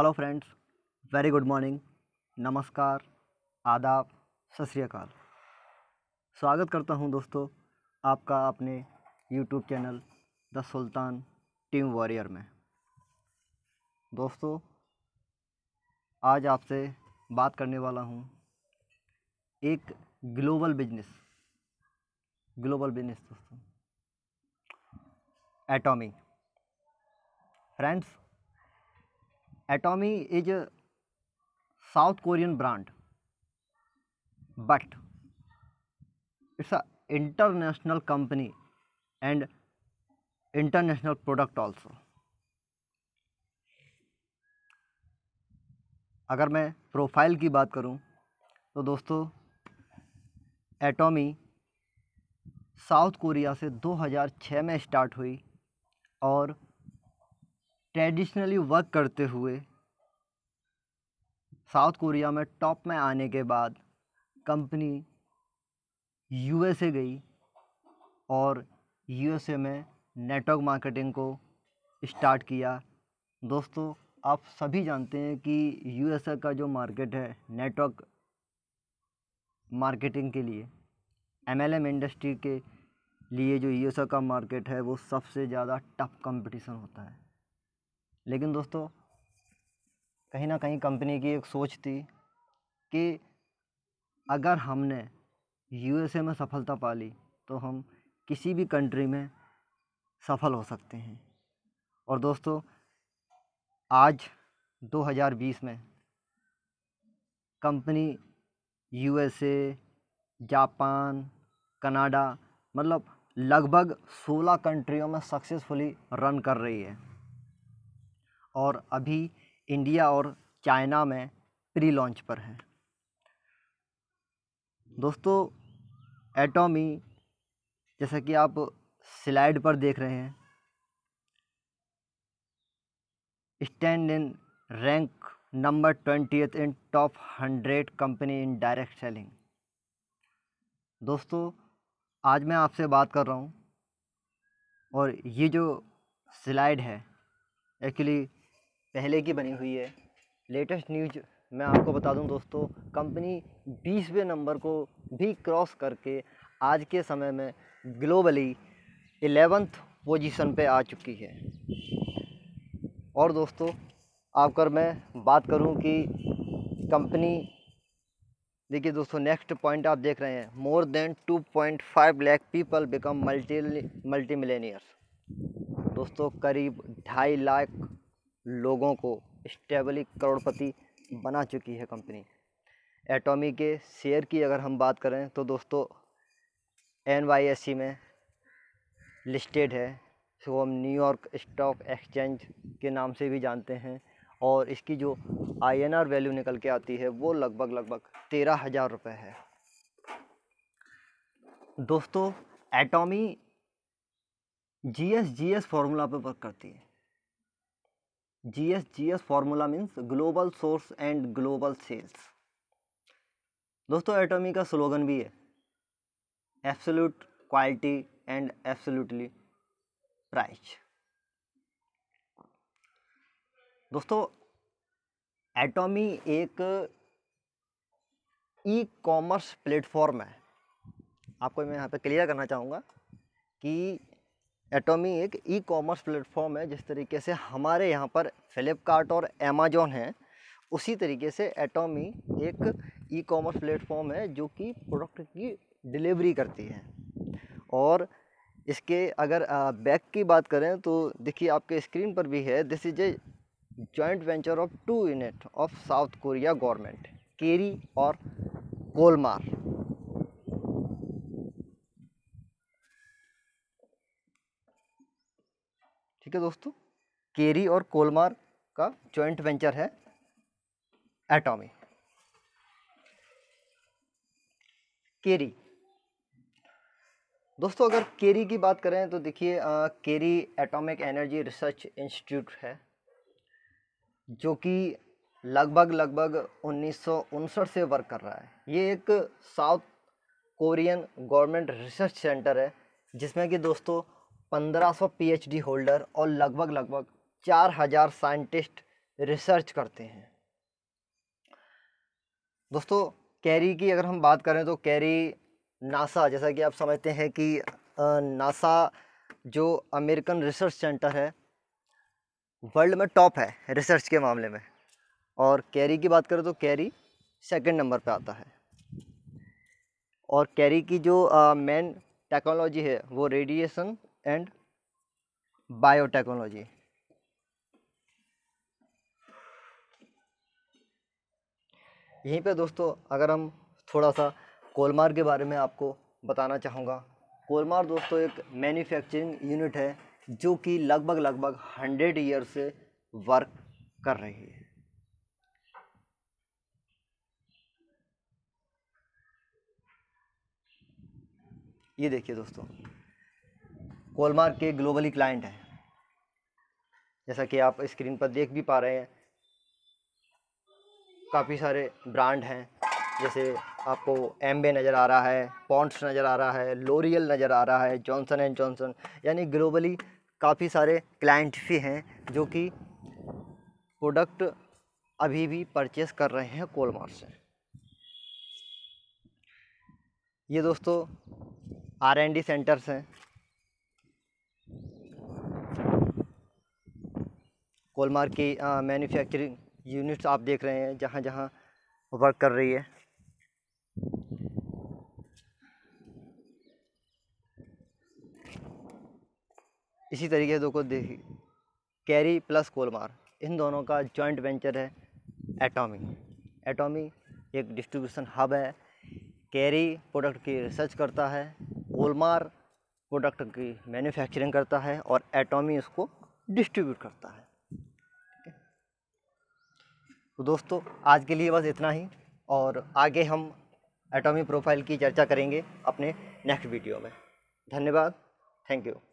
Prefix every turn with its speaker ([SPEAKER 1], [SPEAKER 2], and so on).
[SPEAKER 1] hello friends very good morning नमस्कार आदाब सत श्रीकाल स्वागत करता हूं दोस्तों आपका अपने YouTube channel the Sultan team warrior में दोस्तों आज आपसे बात करने वाला हूं एक ग्लोबल बिजनेस ग्लोबल बिजनेस दोस्तों Atomy friends Atomy is South Korean brand but it's a international company and international product also अगर मैं प्रोफाइल की बात करूं तो दोस्तों एटॉमी साउथ कोरिया से 2006 में स्टार्ट हुई और ट्रेडिशनली वर्क करते हुए साउथ कोरिया में टॉप में आने के बाद कंपनी यूएसए गई और यूएसए में नेटवर्क मार्केटिंग को स्टार्ट किया दोस्तों आप सभी जानते हैं कि यूएसए का जो मार्केट है नेटवर्क मार्केटिंग के लिए एमएलएम इंडस्ट्री के लिए जो यूएसए का मार्केट है वो सबसे ज़्यादा टफ कंपटीशन होता है लेकिन दोस्तों कहीं ना कहीं कंपनी की एक सोच थी कि अगर हमने यूएसए में सफलता पा ली तो हम किसी भी कंट्री में सफल हो सकते हैं और दोस्तों आज 2020 में कंपनी यूएसए जापान कनाडा मतलब लगभग 16 कंट्रियों में सक्सेसफुली रन कर रही है और अभी इंडिया और चाइना में प्री लॉन्च पर हैं दोस्तों एटॉमी जैसा कि आप स्लाइड पर देख रहे हैं stand in rank number twenty in top hundred company in direct selling दोस्तों आज मैं आपसे बात कर रहा हूँ और ये जो स्लाइड है एक्चुअली पहले की बनी हुई है लेटेस्ट न्यूज मैं आपको बता दूं दोस्तों कंपनी बीसवें नंबर को भी क्रॉस करके आज के समय में ग्लोबली एलेवंथ पोजीशन पे आ चुकी है और दोस्तों आकर मैं बात करूं कि कंपनी देखिए दोस्तों नेक्स्ट पॉइंट आप देख रहे हैं more than 2.5 lakh people become multi multi millionaires दोस्तों करीब ढाई लाख लोगों को स्टेबली करोड़पति बना चुकी है कंपनी एटॉमी के शेयर की अगर हम बात करें तो दोस्तों एन वाई एस सी में लिस्टेड है इसको हम न्यूयॉर्क स्टॉक एक्सचेंज के नाम से भी जानते हैं और इसकी जो आई एन आर वैल्यू निकल के आती है वो लगभग लगभग तेरह हज़ार रुपये है दोस्तों Atomy G S G S formula पर वर्क करती है G S formula means global source and global sales दोस्तों एटॉमी का स्लोगन भी है absolute quality and absolutely price दोस्तों एटॉमी एक ई कॉमर्स प्लेटफॉर्म है आपको मैं यहाँ पे क्लियर करना चाहूँगा कि एटोमी एक ई कॉमर्स प्लेटफॉर्म है जिस तरीके से हमारे यहाँ पर फ्लिपकार्ट और अमेजोन है उसी तरीके से एटोमी एक ई कॉमर्स प्लेटफॉर्म है जो कि प्रोडक्ट की डिलीवरी करती है और इसके अगर बैक की बात करें तो देखिए आपके स्क्रीन पर भी है this is a joint venture of two unit of South Korea government KAERI और कोलमार ठीक है दोस्तों केरी और कोलमार का जॉइंट वेंचर है एटॉमी केरी दोस्तों अगर केरी की बात करें तो देखिए KAERI atomic energy research institute है जो कि लगभग लगभग उन्नीस से वर्क कर रहा है ये एक South Korean government research centre है जिसमें कि दोस्तों 1500 पीएचडी होल्डर और लगभग लगभग 4000 साइंटिस्ट रिसर्च करते हैं दोस्तों कैरी की अगर हम बात करें तो कैरी नासा जैसा कि आप समझते हैं कि नासा जो अमेरिकन रिसर्च सेंटर है वर्ल्ड में टॉप है रिसर्च के मामले में और कैरी की बात करें तो कैरी सेकंड नंबर पे आता है और कैरी की जो मेन टेक्नोलॉजी है वो रेडिएशन एंड बायोटेक्नोलॉजी यहीं पे दोस्तों अगर हम थोड़ा सा कोलमार के बारे में आपको बताना चाहूँगा कोलमार दोस्तों एक मैन्युफैक्चरिंग यूनिट है जो कि लगभग लगभग हंड्रेड ईयर से वर्क कर रही है ये देखिए दोस्तों वॉलमार्क के ग्लोबली क्लाइंट हैं जैसा कि आप स्क्रीन पर देख भी पा रहे हैं काफ़ी सारे ब्रांड हैं जैसे आपको एम्बे नज़र आ रहा है पॉन्ट्स नज़र आ रहा है लोरियल नज़र आ रहा है जॉनसन एंड जॉनसन यानी ग्लोबली काफ़ी सारे क्लाइंट भी हैं जो कि प्रोडक्ट अभी भी परचेस कर रहे हैं कोलमार्ट से ये दोस्तों आर एन डी सेंटर्स हैं हॉलमार्क की मैन्युफैक्चरिंग यूनिट्स आप देख रहे हैं जहाँ जहाँ वर्क कर रही है इसी तरीके से देखो देखिए कैरी प्लस कोलमार इन दोनों का जॉइंट वेंचर है एटॉमी एटॉमी एक डिस्ट्रीब्यूशन हब है कैरी प्रोडक्ट की रिसर्च करता है कोलमार प्रोडक्ट की मैन्युफैक्चरिंग करता है और एटॉमी उसको डिस्ट्रीब्यूट करता है तो दोस्तों आज के लिए बस इतना ही और आगे हम एटॉमी प्रोफाइल की चर्चा करेंगे अपने नेक्स्ट वीडियो में धन्यवाद थैंक यू